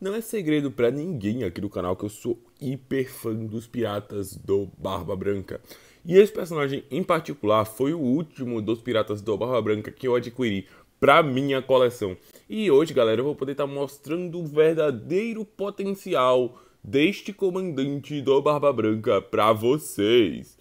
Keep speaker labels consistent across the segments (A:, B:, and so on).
A: Não é segredo para ninguém aqui do canal que eu sou hiper fã dos piratas do Barba Branca. E esse personagem em particular foi o último dos piratas do Barba Branca que eu adquiri para minha coleção. E hoje, galera, eu vou poder estar tá mostrando o verdadeiro potencial deste comandante do Barba Branca para vocês.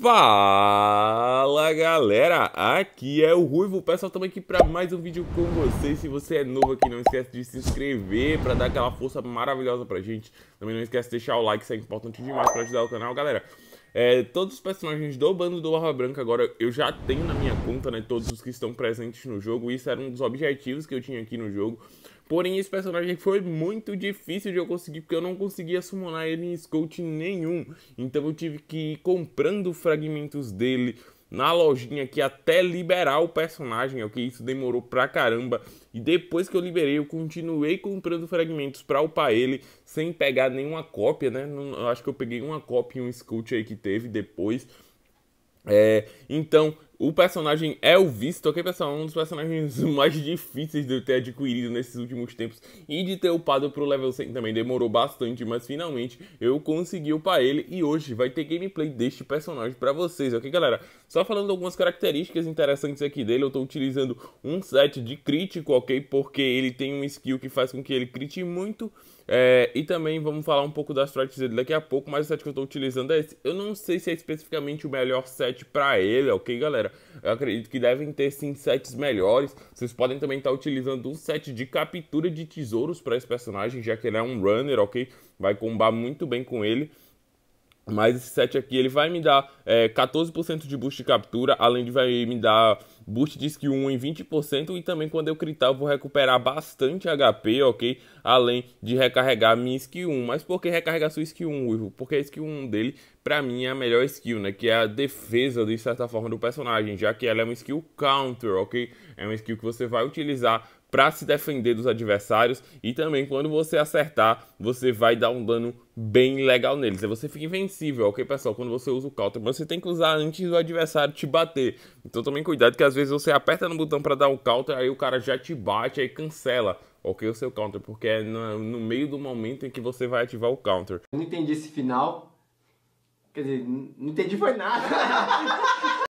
A: Fala galera, aqui é o Ruivo, pessoal também aqui para mais um vídeo com vocês Se você é novo aqui, não esquece de se inscrever para dar aquela força maravilhosa pra gente Também não esquece de deixar o like, isso é importante demais para ajudar o canal Galera, é, todos os personagens do bando do Barba Branca agora eu já tenho na minha conta, né, todos os que estão presentes no jogo Isso era um dos objetivos que eu tinha aqui no jogo Porém, esse personagem foi muito difícil de eu conseguir, porque eu não conseguia summonar ele em scout nenhum. Então eu tive que ir comprando fragmentos dele na lojinha aqui até liberar o personagem, ok? Isso demorou pra caramba. E depois que eu liberei, eu continuei comprando fragmentos pra upar ele, sem pegar nenhuma cópia, né? Não, eu acho que eu peguei uma cópia e um scout aí que teve depois. É, então, o personagem é o visto, ok pessoal, é um dos personagens mais difíceis de eu ter adquirido nesses últimos tempos e de ter upado pro level 100 também. Demorou bastante, mas finalmente eu consegui upar ele e hoje vai ter gameplay deste personagem para vocês, ok galera? Só falando algumas características interessantes aqui dele, eu tô utilizando um set de crítico, ok? Porque ele tem um skill que faz com que ele crite muito é, e também vamos falar um pouco das strikes dele daqui a pouco, mas o set que eu estou utilizando é esse. Eu não sei se é especificamente o melhor set para ele, ok, galera? Eu acredito que devem ter sim sets melhores. Vocês podem também estar tá utilizando um set de captura de tesouros para esse personagem, já que ele é um runner, ok? Vai combar muito bem com ele. Mas esse set aqui ele vai me dar é, 14% de boost de captura, além de vai me dar boost de skill 1 em 20% e também quando eu critar eu vou recuperar bastante HP, ok? Além de recarregar minha skill 1. Mas por que recarregar sua skill 1, Uivo? Porque a skill 1 dele, pra mim, é a melhor skill, né? Que é a defesa, de certa forma, do personagem, já que ela é uma skill counter, ok? É uma skill que você vai utilizar para se defender dos adversários e também quando você acertar, você vai dar um dano bem legal neles. Aí é, você fica invencível, ok, pessoal? Quando você usa o counter, mas você tem que usar antes do adversário te bater. Então também cuidado que às vezes você aperta no botão para dar o counter, aí o cara já te bate, aí cancela, ok, o seu counter, porque é no meio do momento em que você vai ativar o counter. Não entendi esse final. Quer dizer, não entendi foi nada.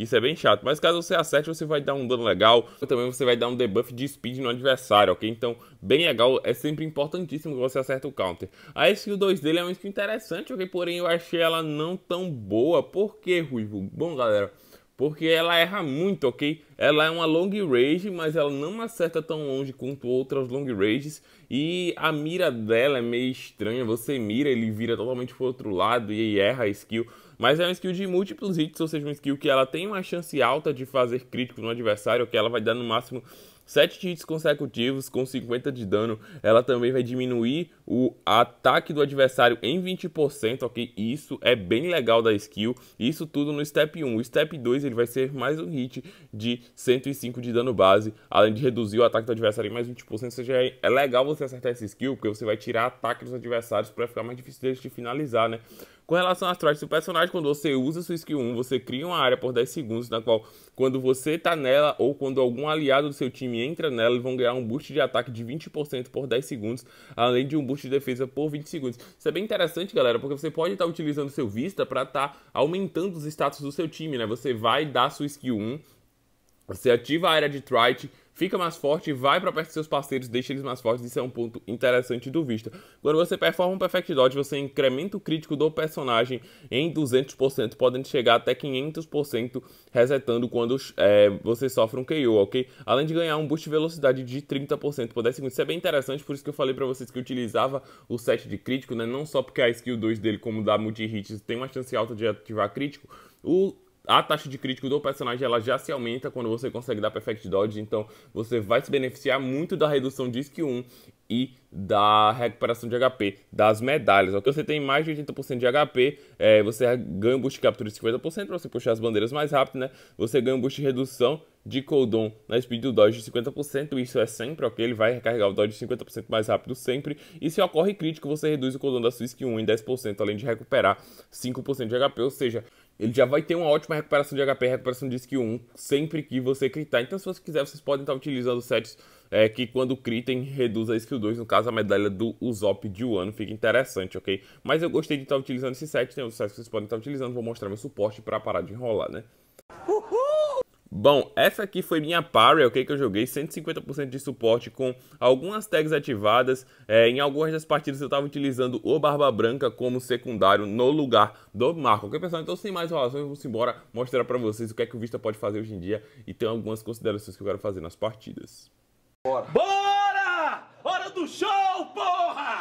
A: Isso é bem chato, mas caso você acerte, você vai dar um dano legal. Também você vai dar um debuff de speed no adversário, ok? Então, bem legal, é sempre importantíssimo que você acerte o counter. A skill 2 dele é uma skill interessante, ok? Porém, eu achei ela não tão boa. Por que, Ruivo? Bom, galera porque ela erra muito, ok? Ela é uma long range, mas ela não acerta tão longe quanto outras long ranges. E a mira dela é meio estranha. Você mira, ele vira totalmente para o outro lado e erra a skill. Mas é uma skill de múltiplos hits, ou seja, uma skill que ela tem uma chance alta de fazer crítico no adversário, que ela vai dar no máximo 7 hits consecutivos com 50 de dano, ela também vai diminuir o ataque do adversário em 20%, ok? Isso é bem legal da skill, isso tudo no step 1. O step 2 ele vai ser mais um hit de 105 de dano base, além de reduzir o ataque do adversário em mais 20%, ou seja, é legal você acertar essa skill, porque você vai tirar ataque dos adversários para ficar mais difícil deles de finalizar, né? Com relação às trajes do personagem, quando você usa sua skill 1, você cria uma área por 10 segundos na qual, quando você tá nela ou quando algum aliado do seu time entra nela, eles vão ganhar um boost de ataque de 20% por 10 segundos, além de um boost de defesa por 20 segundos. Isso é bem interessante, galera, porque você pode estar tá utilizando seu vista para estar tá aumentando os status do seu time, né? Você vai dar sua skill 1, você ativa a área de trite fica mais forte, vai para perto dos seus parceiros, deixa eles mais fortes. Isso é um ponto interessante do Vista. Quando você performa um Perfect Dodge, você incrementa o crítico do personagem em 200%, podendo chegar até 500% resetando quando é, você sofre um KO, ok? Além de ganhar um boost de velocidade de 30% por 10 Isso é bem interessante, por isso que eu falei para vocês que utilizava o set de crítico, né? Não só porque a skill 2 dele, como da multi-hits, tem uma chance alta de ativar crítico, o a taxa de crítico do personagem ela já se aumenta quando você consegue dar Perfect Dodge, então você vai se beneficiar muito da redução de skill 1 e da recuperação de HP, das medalhas. Então você tem mais de 80% de HP, é, você ganha um boost de captura de 50% para você puxar as bandeiras mais rápido, né? Você ganha um boost de redução de cooldown na speed do dodge de 50%, isso é sempre ok, ele vai recarregar o dodge 50% mais rápido sempre, e se ocorre crítico, você reduz o cooldown da sua skill 1 em 10%, além de recuperar 5% de HP, ou seja, ele já vai ter uma ótima recuperação de HP, recuperação de skill 1, sempre que você critar. Então, se você quiser, vocês podem estar utilizando sets é, que quando critem, reduz a skill 2, no caso a medalha do Usopp de Wano, fica interessante, ok? Mas eu gostei de estar utilizando esse set, tem outros sets que vocês podem estar utilizando, vou mostrar meu suporte para parar de enrolar, né? Bom, essa aqui foi minha parry, ok? Que eu joguei 150% de suporte com algumas tags ativadas. É, em algumas das partidas eu estava utilizando o Barba Branca como secundário no lugar do Marco, ok, pessoal? Então, sem mais relações, vamos embora mostrar para vocês o que é que o Vista pode fazer hoje em dia e tem algumas considerações que eu quero fazer nas partidas. Bora! Bora! Hora do show, porra!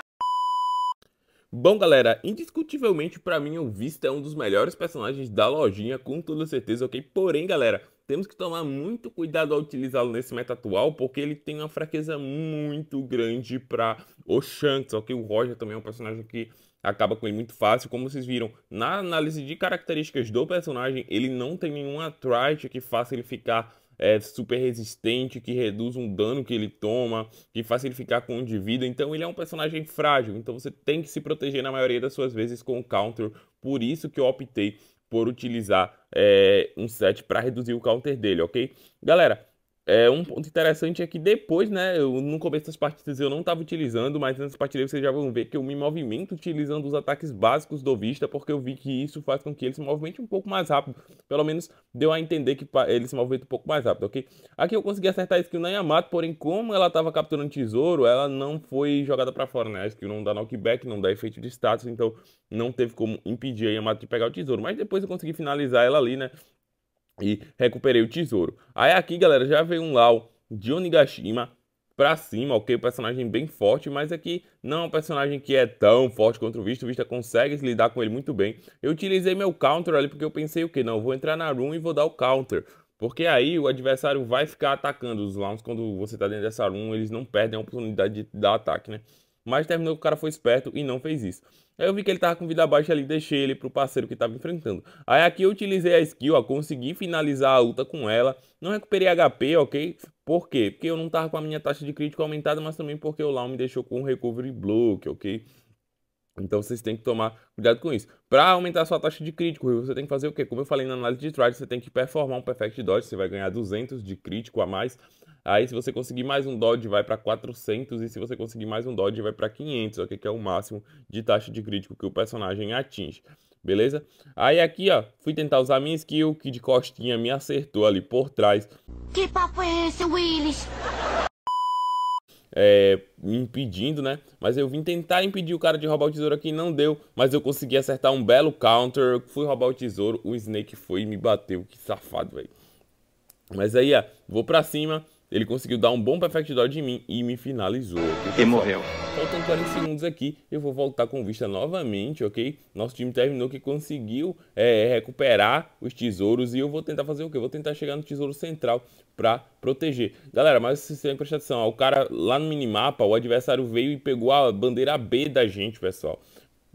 A: Bom, galera, indiscutivelmente para mim o Vista é um dos melhores personagens da lojinha, com toda certeza, ok? Porém, galera, temos que tomar muito cuidado ao utilizá-lo nesse meta atual, porque ele tem uma fraqueza muito grande para o Shanks, ok? O Roger também é um personagem que acaba com ele muito fácil. Como vocês viram, na análise de características do personagem, ele não tem nenhuma trait que faça ele ficar é, super resistente, que reduz um dano que ele toma, que faça ele ficar com um de vida. Então ele é um personagem frágil, então você tem que se proteger na maioria das suas vezes com o counter. Por isso que eu optei por utilizar é, um set para reduzir o counter dele, ok? Galera, é, um ponto interessante é que depois, né, eu, no começo das partidas eu não estava utilizando, mas nessa partida vocês já vão ver que eu me movimento utilizando os ataques básicos do Vista, porque eu vi que isso faz com que ele se movimente um pouco mais rápido. Pelo menos deu a entender que ele se movimenta um pouco mais rápido, ok? Aqui eu consegui acertar a skill na Yamato, porém como ela estava capturando tesouro, ela não foi jogada para fora, né? A skill não dá knockback, não dá efeito de status, então não teve como impedir a Yamato de pegar o tesouro. Mas depois eu consegui finalizar ela ali, né? e recuperei o tesouro. Aí aqui, galera, já veio um Lau de Onigashima pra cima, ok? Personagem bem forte, mas aqui não é um personagem que é tão forte quanto o Vista. O Vista consegue lidar com ele muito bem. Eu utilizei meu counter ali porque eu pensei o que? Não, vou entrar na room e vou dar o counter. Porque aí o adversário vai ficar atacando os Launs quando você tá dentro dessa room, eles não perdem a oportunidade de dar ataque, né? Mas terminou que o cara foi esperto e não fez isso. Aí eu vi que ele tava com vida baixa ali, deixei ele pro parceiro que tava enfrentando. Aí aqui eu utilizei a skill, ó, consegui finalizar a luta com ela. Não recuperei HP, ok? Por quê? Porque eu não tava com a minha taxa de crítico aumentada, mas também porque o Lau me deixou com um recovery block, ok? Então vocês têm que tomar cuidado com isso. Para aumentar a sua taxa de crítico, você tem que fazer o quê? Como eu falei na análise de trade, você tem que performar um perfect dodge, você vai ganhar 200 de crítico a mais. Aí, se você conseguir mais um Dodge, vai para 400. E se você conseguir mais um Dodge, vai para 500, ok? Que é o máximo de taxa de crítico que o personagem atinge. Beleza? Aí aqui, ó, fui tentar usar minha skill, que de costinha me acertou ali por trás. Que papo é esse, Willis? É, me impedindo, né? Mas eu vim tentar impedir o cara de roubar o tesouro aqui, não deu. Mas eu consegui acertar um belo counter. Fui roubar o tesouro, o Snake foi e me bateu. Que safado, velho. Mas aí, ó, vou pra cima. Ele conseguiu dar um bom perfect dodge em mim e me finalizou. e morreu. Faltam 40 segundos aqui, eu vou voltar com vista novamente, ok? Nosso time terminou que conseguiu é, recuperar os tesouros e eu vou tentar fazer o quê? vou tentar chegar no tesouro central para proteger. Galera, mas vocês têm que prestar atenção, ó, o cara lá no minimapa, o adversário veio e pegou a bandeira B da gente, pessoal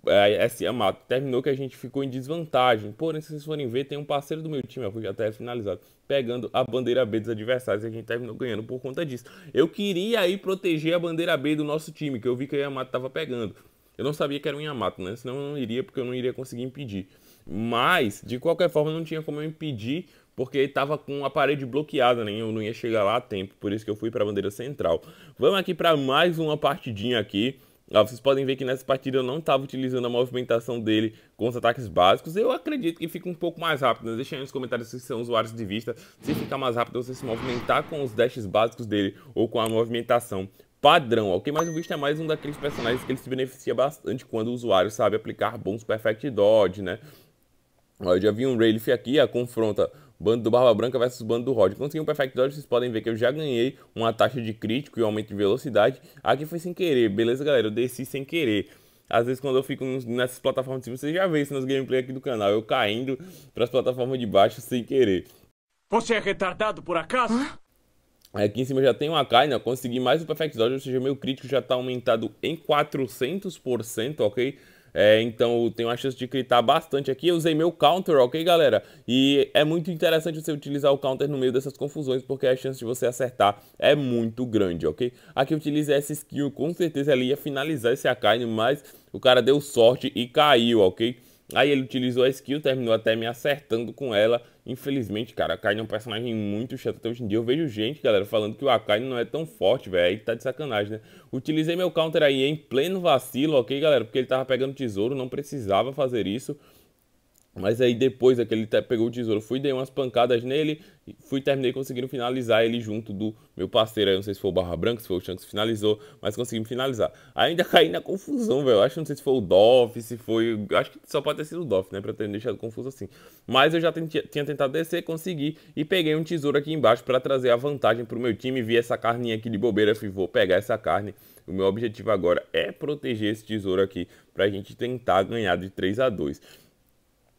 A: é, esse é assim, é Mato. Terminou que a gente ficou em desvantagem. Porém, se vocês forem ver, tem um parceiro do meu time, eu já até finalizado, pegando a bandeira B dos adversários e a gente terminou ganhando por conta disso. Eu queria aí proteger a bandeira B do nosso time, que eu vi que a Yamato tava pegando. Eu não sabia que era um Yamato, né? Senão eu não iria, porque eu não iria conseguir impedir. Mas, de qualquer forma, não tinha como eu impedir, porque estava com a parede bloqueada, nem né? eu não ia chegar lá a tempo, por isso que eu fui para bandeira central. Vamos aqui para mais uma partidinha aqui vocês podem ver que nessa partida eu não estava utilizando a movimentação dele com os ataques básicos. Eu acredito que fica um pouco mais rápido. Né? Deixem aí nos comentários se são usuários de vista. Se fica mais rápido você se movimentar com os dashes básicos dele ou com a movimentação padrão, ok? Mas o visto é mais um daqueles personagens que ele se beneficia bastante quando o usuário sabe aplicar bons Perfect Dodge, né? eu já vi um Rayleigh aqui, a confronta Bando do Barba Branca versus Bando do Rod. Consegui um Perfect Dodge, vocês podem ver que eu já ganhei uma taxa de crítico e um aumento de velocidade. Aqui foi sem querer, beleza, galera? Eu desci sem querer. Às vezes quando eu fico nessas plataformas, você já vê isso nas gameplays aqui do canal, eu caindo para as plataformas de baixo sem querer. Você é retardado por acaso? Hã? Aqui em cima já tem uma Kaina, consegui mais um Perfect Dodge, ou seja, meu crítico já está aumentado em 400%, ok? É, então tenho a chance de gritar bastante aqui. Eu usei meu counter, ok, galera? E é muito interessante você utilizar o counter no meio dessas confusões, porque a chance de você acertar é muito grande, ok? Aqui eu utilizei essa skill, com certeza ele ia finalizar esse Akainu, mas o cara deu sorte e caiu, ok? Aí ele utilizou a skill, terminou até me acertando com ela Infelizmente, cara, Akainu é um personagem muito chato até hoje em dia. Eu vejo gente, galera, falando que o Akainu não é tão forte, velho. Aí tá de sacanagem, né? Utilizei meu counter aí em pleno vacilo, ok, galera? Porque ele tava pegando tesouro, não precisava fazer isso. Mas aí depois aquele é pegou o tesouro, fui dei umas pancadas nele, fui terminei conseguindo finalizar ele junto do meu parceiro, aí não sei se foi o Barra Branca, se foi o Shanks finalizou, mas conseguimos finalizar. Ainda caí na confusão, velho. Acho que não sei se foi o Doff, se foi, acho que só pode ter sido o Doff, né, para ter deixado confuso assim. Mas eu já tinha tentado descer, consegui e peguei um tesouro aqui embaixo para trazer a vantagem pro meu time, vi essa carninha aqui de bobeira, fui vou pegar essa carne. O meu objetivo agora é proteger esse tesouro aqui pra gente tentar ganhar de 3 a 2.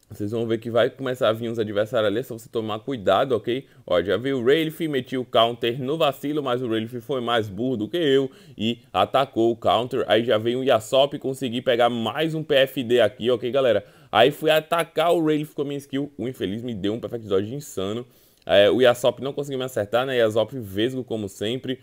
A: Vocês vão ver que vai começar a vir uns adversários ali, é só você tomar cuidado, ok? Ó, já viu o Ralph, meti o counter no vacilo, mas o Ralph foi mais burro do que eu e atacou o counter. Aí já veio o Yasop, consegui pegar mais um PFD aqui, ok, galera? Aí fui atacar o Ralph com a minha skill, o infeliz me deu um Perfect Dodge insano. É, o Yasop não conseguiu me acertar, né? Yasop vesgo como sempre.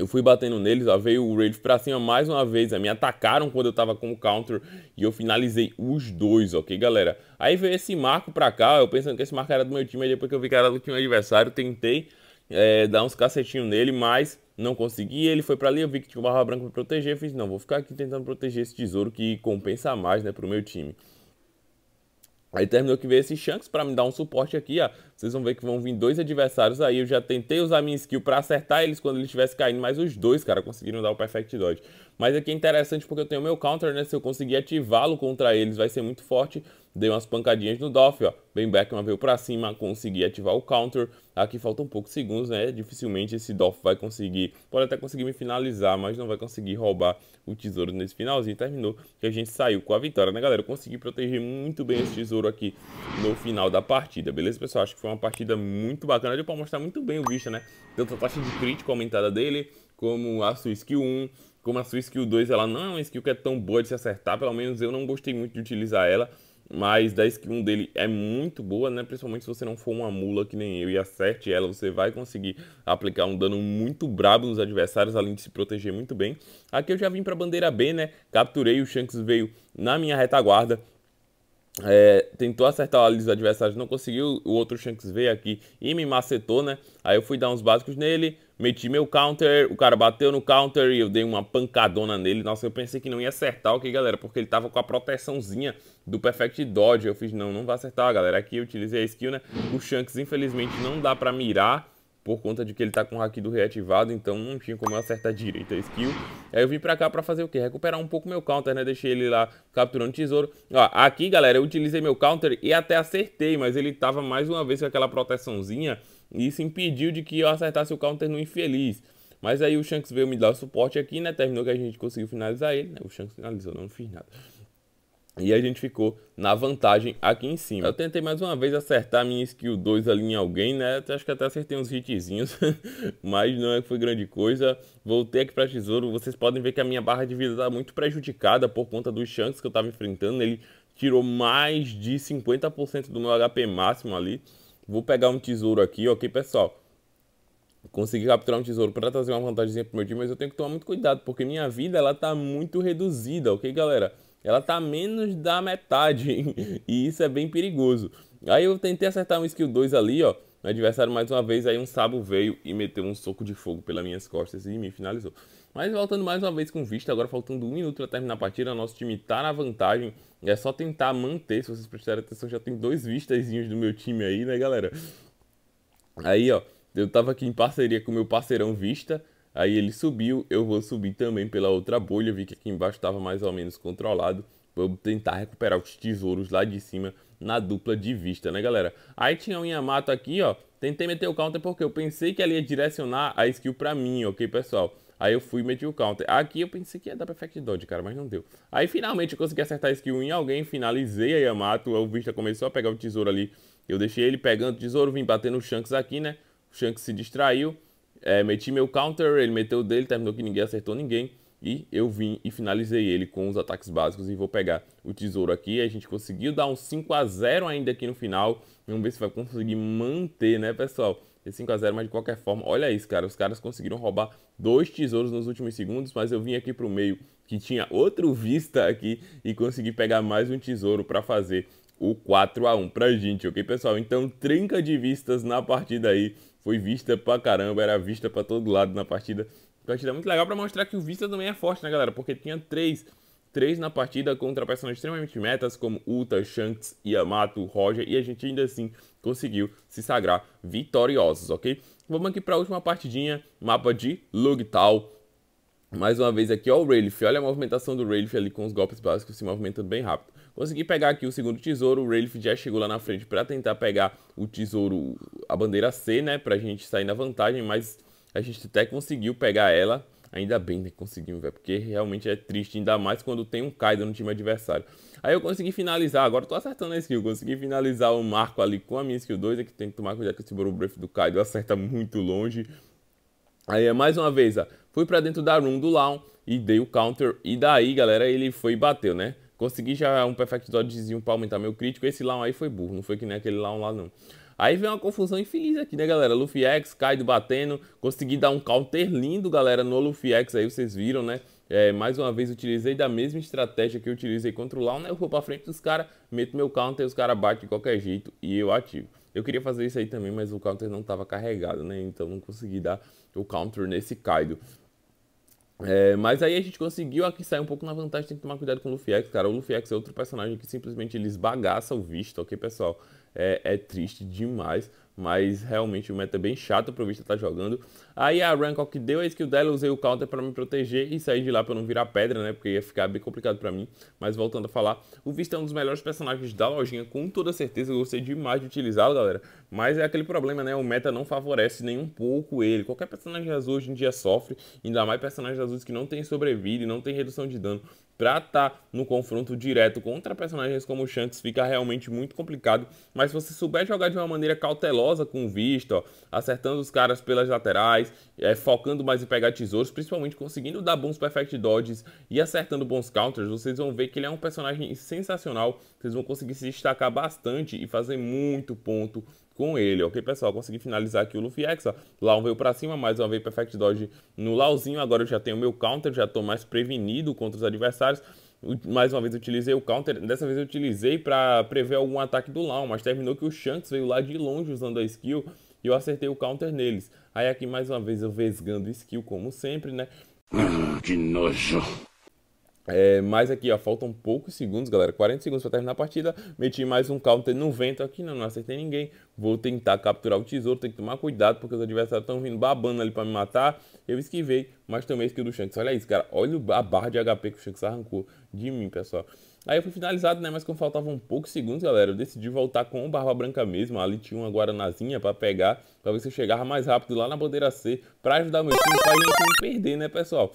A: Eu fui batendo neles, ó, veio o Rave pra cima mais uma vez, ó, né? me atacaram quando eu tava com o counter e eu finalizei os dois, ok, galera? Aí veio esse marco pra cá, eu pensando que esse marco era do meu time, aí depois que eu vi que era do time adversário, tentei é, dar uns cacetinhos nele, mas não consegui. Ele foi pra ali, eu vi que tinha uma barra branca pra proteger, eu fiz, não, vou ficar aqui tentando proteger esse tesouro que compensa mais, né, pro meu time. Aí terminou que veio esse Shanks para me dar um suporte aqui, ó. Vocês vão ver que vão vir dois adversários aí. Eu já tentei usar minha skill para acertar eles quando eles estivessem caindo, mas os dois, cara, conseguiram dar o Perfect Dodge. Mas aqui é interessante porque eu tenho meu counter, né? Se eu conseguir ativá-lo contra eles, vai ser muito forte deu umas pancadinhas no Doff, ó. Ben Beckman veio para cima, consegui ativar o counter. Aqui faltam poucos segundos, né? Dificilmente esse Doff vai conseguir, pode até conseguir me finalizar, mas não vai conseguir roubar o tesouro nesse finalzinho. Terminou que a gente saiu com a vitória, né, galera? Eu consegui proteger muito bem esse tesouro aqui no final da partida, beleza, pessoal? Acho que foi uma partida muito bacana, deu para mostrar muito bem o bicho, né? Tanto a taxa de crítico aumentada dele, como a sua skill 1, como a sua skill 2, ela não é uma skill que é tão boa de se acertar, pelo menos eu não gostei muito de utilizar ela. Mas da que dele é muito boa, né? Principalmente se você não for uma mula que nem eu e acerte ela, você vai conseguir aplicar um dano muito brabo nos adversários, além de se proteger muito bem. Aqui eu já vim pra bandeira B, né? Capturei, o Shanks veio na minha retaguarda. É, tentou acertar ali os adversários, não conseguiu. O outro Shanks veio aqui e me macetou, né? Aí eu fui dar uns básicos nele meti meu counter, o cara bateu no counter e eu dei uma pancadona nele. Nossa, eu pensei que não ia acertar, ok, galera? Porque ele tava com a proteçãozinha do Perfect Dodge. Eu fiz, não, não vai acertar, galera. Aqui eu utilizei a skill, né? O Shanks, infelizmente, não dá pra mirar por conta de que ele tá com o haki do reativado, então não tinha como eu acertar direito a skill. Aí eu vim pra cá pra fazer o quê? Recuperar um pouco meu counter, né? Deixei ele lá capturando tesouro. Ó, aqui, galera, eu utilizei meu counter e até acertei, mas ele tava mais uma vez com aquela proteçãozinha e isso impediu de que eu acertasse o counter no infeliz. Mas aí o Shanks veio me dar o suporte aqui, né? Terminou que a gente conseguiu finalizar ele, né? O Shanks finalizou, não, fiz nada. E a gente ficou na vantagem aqui em cima. Eu tentei mais uma vez acertar minha skill 2 ali em alguém, né? Acho que até acertei uns hitzinhos, mas não é que foi grande coisa. Voltei aqui para tesouro. Vocês podem ver que a minha barra de vida tá muito prejudicada por conta dos Shanks que eu tava enfrentando. Ele tirou mais de 50% do meu HP máximo ali. Vou pegar um tesouro aqui, ok, pessoal? Consegui capturar um tesouro para trazer uma vantagem pro meu time, mas eu tenho que tomar muito cuidado, porque minha vida, ela tá muito reduzida, ok, galera? Ela tá menos da metade, e isso é bem perigoso. Aí eu tentei acertar um skill 2 ali, ó, no adversário mais uma vez, aí um sabo veio e meteu um soco de fogo pelas minhas costas e me finalizou. Mas voltando mais uma vez com vista, agora faltando um minuto para terminar a partida, nosso time está na vantagem. É só tentar manter, se vocês prestarem atenção, já tem dois vistazinhos do meu time aí, né, galera? Aí, ó, eu tava aqui em parceria com meu parceirão Vista, aí ele subiu, eu vou subir também pela outra bolha, vi que aqui embaixo estava mais ou menos controlado. Vou tentar recuperar os tesouros lá de cima na dupla de vista, né, galera? Aí tinha o um Yamato aqui, ó. Tentei meter o counter porque eu pensei que ela ia direcionar a skill pra mim, ok, pessoal? Aí eu fui e meti o counter. Aqui eu pensei que ia dar perfect dodge, cara, mas não deu. Aí finalmente eu consegui acertar a skill em alguém, finalizei a Yamato. O Vista começou a pegar o tesouro ali. Eu deixei ele pegando o tesouro, vim batendo o Shanks aqui, né? O Shanks se distraiu. É, meti meu counter, ele meteu o dele, terminou que ninguém acertou ninguém. E eu vim e finalizei ele com os ataques básicos e vou pegar o tesouro aqui. A gente conseguiu dar um 5 a 0 ainda aqui no final. Vamos ver se vai conseguir manter, né, pessoal? 5 a 0 mas de qualquer forma, olha isso, cara. Os caras conseguiram roubar dois tesouros nos últimos segundos, mas eu vim aqui para o meio que tinha outro vista aqui e consegui pegar mais um tesouro para fazer o 4 a 1 pra gente, ok, pessoal? Então, trinca de vistas na partida aí. Foi vista pra caramba, era vista pra todo lado na partida. Partida muito legal pra mostrar que o vista também é forte, né, galera? Porque tinha três três na partida contra personagens extremamente metas como Uta, Shanks, Yamato, Roger e a gente ainda assim conseguiu se sagrar vitoriosos, ok? Vamos aqui para a última partidinha, mapa de Lugtal. Mais uma vez aqui, ó, o Rayleigh. Olha a movimentação do Rayleigh ali com os golpes básicos, se movimentando bem rápido. Consegui pegar aqui o segundo tesouro, o Rayleigh já chegou lá na frente para tentar pegar o tesouro, a bandeira C, né, pra gente sair na vantagem, mas a gente até conseguiu pegar ela, Ainda bem que conseguimos, velho, porque realmente é triste, ainda mais quando tem um Kaido no time adversário. Aí eu consegui finalizar, agora eu tô acertando a skill, consegui finalizar o Marco ali com a minha skill 2, é que tem que tomar cuidado que esse Boro Breath do Kaido acerta muito longe. Aí é mais uma vez, ó, fui pra dentro da room do Lawn e dei o counter, e daí, galera, ele foi e bateu, né? Consegui já um Perfect Dodgezinho pra aumentar meu crítico, esse Lawn aí foi burro, não foi que nem aquele Lawn lá não. Aí vem uma confusão infeliz aqui, né, galera? Luffy X, Kaido batendo. Consegui dar um counter lindo, galera, no Luffy X aí, vocês viram, né? É, mais uma vez, utilizei da mesma estratégia que eu utilizei contra o Lau, né? Eu vou pra frente dos caras, meto meu counter, os caras batem de qualquer jeito e eu ativo. Eu queria fazer isso aí também, mas o counter não estava carregado, né? Então não consegui dar o counter nesse Kaido. É, mas aí a gente conseguiu aqui sair um pouco na vantagem, tem que tomar cuidado com o Luffy X, cara. O Luffy X é outro personagem que simplesmente ele esbagaça o visto, ok, pessoal? é, é triste demais. Mas realmente o meta é bem chato pro Vista tá jogando. Aí a Rancock deu a skill dela, usei o counter para me proteger e sair de lá para não virar pedra, né? Porque ia ficar bem complicado para mim. Mas voltando a falar, o Vista é um dos melhores personagens da lojinha, com toda certeza. Eu gostei demais de utilizá-lo, galera. Mas é aquele problema, né? O meta não favorece nem um pouco ele. Qualquer personagem azul hoje em dia sofre, ainda mais personagens azuis que não tem sobrevida e não tem redução de dano para estar tá no confronto direto contra personagens como Shanks fica realmente muito complicado, mas se você souber jogar de uma maneira cautelosa com vista, ó, acertando os caras pelas laterais, é, focando mais em pegar tesouros, principalmente conseguindo dar bons perfect dodges e acertando bons counters, vocês vão ver que ele é um personagem sensacional, vocês vão conseguir se destacar bastante e fazer muito ponto com ele, ok, pessoal? Consegui finalizar aqui o Luffy Hexa. Lau veio pra cima, mais uma vez Perfect Dodge no Lauzinho. Agora eu já tenho meu counter, já tô mais prevenido contra os adversários. Mais uma vez utilizei o counter, dessa vez eu utilizei para prever algum ataque do Lao, mas terminou que o Shanks veio lá de longe usando a skill e eu acertei o counter neles. Aí aqui mais uma vez eu vesgando skill como sempre, né? Ah, que nojo. É, mas aqui, ó, faltam poucos segundos, galera. 40 segundos para terminar a partida. Meti mais um counter no vento aqui, não, não acertei ninguém. Vou tentar capturar o tesouro, tem que tomar cuidado, porque os adversários estão vindo babando ali para me matar. Eu esquivei, mas também esquivei do Shanks. Olha isso, cara. Olha a barra de HP que o Shanks arrancou de mim, pessoal. Aí eu fui finalizado, né? Mas como faltavam poucos segundos, galera, eu decidi voltar com o Barba Branca mesmo. Ali tinha uma guaranazinha pra pegar, pra ver se eu chegava mais rápido lá na bandeira C, pra ajudar meu time, pra gente não perder, né, pessoal?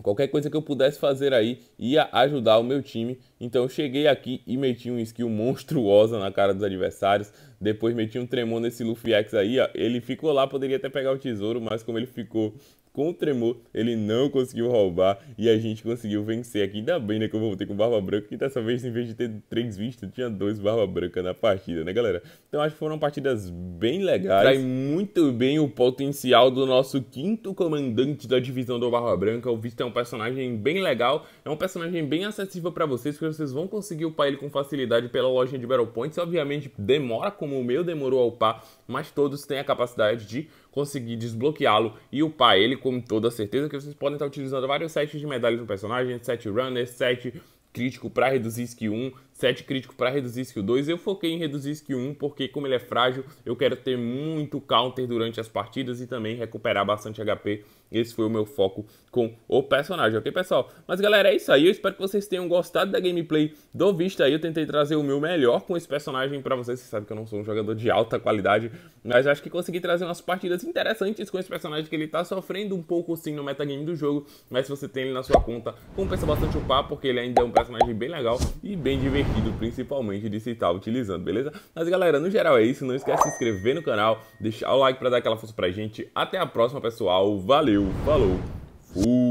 A: Qualquer coisa que eu pudesse fazer aí ia ajudar o meu time. Então eu cheguei aqui e meti um skill monstruosa na cara dos adversários. Depois meti um tremor nesse Luffy X aí, ó. Ele ficou lá, poderia até pegar o tesouro, mas como ele ficou com o tremor, ele não conseguiu roubar e a gente conseguiu vencer aqui. Ainda bem, né, que eu voltei com Barba Branca, que dessa vez, em vez de ter três vistas, tinha dois Barba Branca na partida, né, galera? Então acho que foram partidas bem legais. Trai muito bem o potencial do nosso quinto comandante da divisão do Barba Branca. O visto é um personagem bem legal, é um personagem bem acessível para vocês, porque vocês vão conseguir upar ele com facilidade pela loja de Battle Points. Obviamente demora, como o meu demorou a upar, mas todos têm a capacidade de conseguir desbloqueá-lo e upar ele com toda certeza que vocês podem estar utilizando vários sets de medalhas no personagem, set runners, set crítico para reduzir skill 1, set crítico para reduzir skill 2. Eu foquei em reduzir skill 1 porque, como ele é frágil, eu quero ter muito counter durante as partidas e também recuperar bastante HP. Esse foi o meu foco com o personagem, ok, pessoal? Mas, galera, é isso aí. Eu espero que vocês tenham gostado da gameplay do Vista aí. Eu tentei trazer o meu melhor com esse personagem para vocês. Vocês sabem que eu não sou um jogador de alta qualidade, mas acho que consegui trazer umas partidas interessantes com esse personagem que ele tá sofrendo um pouco, sim, no metagame do jogo. Mas se você tem ele na sua conta, compensa bastante o par, porque ele ainda é um personagem bem legal e bem divertido sentido, principalmente de se estar utilizando, beleza? Mas galera, no geral é isso. Não esquece de se inscrever no canal, deixar o like para dar aquela força pra gente. Até a próxima, pessoal. Valeu, falou, fui!